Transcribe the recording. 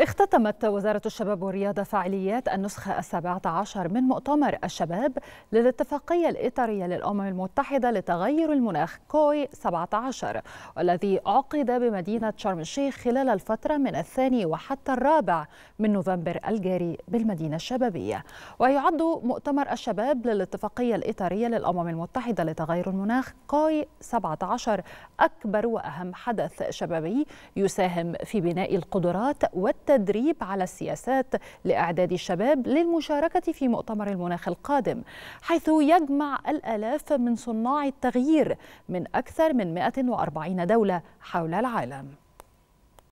اختتمت وزارة الشباب والرياضة فعاليات النسخة السابعة عشر من مؤتمر الشباب للاتفاقية الإطارية للأمم المتحدة لتغير المناخ كوي 17 والذي عقد بمدينة شرم الشيخ خلال الفترة من الثاني وحتى الرابع من نوفمبر الجاري بالمدينة الشبابية ويعد مؤتمر الشباب للاتفاقية الإطارية للأمم المتحدة لتغير المناخ كوي 17 أكبر وأهم حدث شبابي يساهم في بناء القدرات والتعليم والتدريب على السياسات لإعداد الشباب للمشاركة في مؤتمر المناخ القادم حيث يجمع الآلاف من صناع التغيير من أكثر من 140 دولة حول العالم